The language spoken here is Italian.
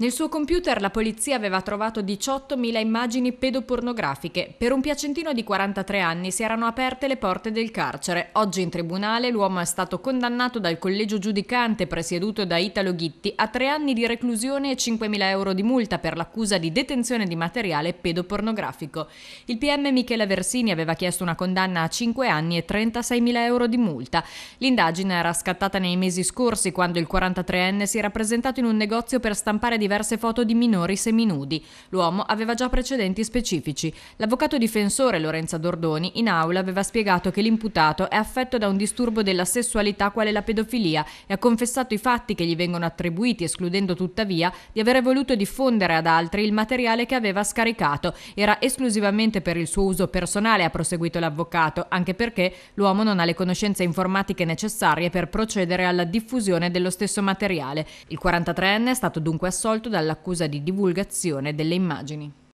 Nel suo computer la polizia aveva trovato 18.000 immagini pedopornografiche. Per un piacentino di 43 anni si erano aperte le porte del carcere. Oggi in tribunale l'uomo è stato condannato dal collegio giudicante presieduto da Italo Ghitti a tre anni di reclusione e 5.000 euro di multa per l'accusa di detenzione di materiale pedopornografico. Il PM Michela Versini aveva chiesto una condanna a 5 anni e 36.000 euro di multa. L'indagine era scattata nei mesi scorsi quando il 43enne si era presentato in un negozio per stampare di diverse foto di minori seminudi. L'uomo aveva già precedenti specifici. L'avvocato difensore Lorenzo Dordoni in aula aveva spiegato che l'imputato è affetto da un disturbo della sessualità quale la pedofilia e ha confessato i fatti che gli vengono attribuiti, escludendo tuttavia di avere voluto diffondere ad altri il materiale che aveva scaricato. Era esclusivamente per il suo uso personale, ha proseguito l'avvocato, anche perché l'uomo non ha le conoscenze informatiche necessarie per procedere alla diffusione dello stesso materiale. Il 43enne è stato dunque assolto assolto dall'accusa di divulgazione delle immagini.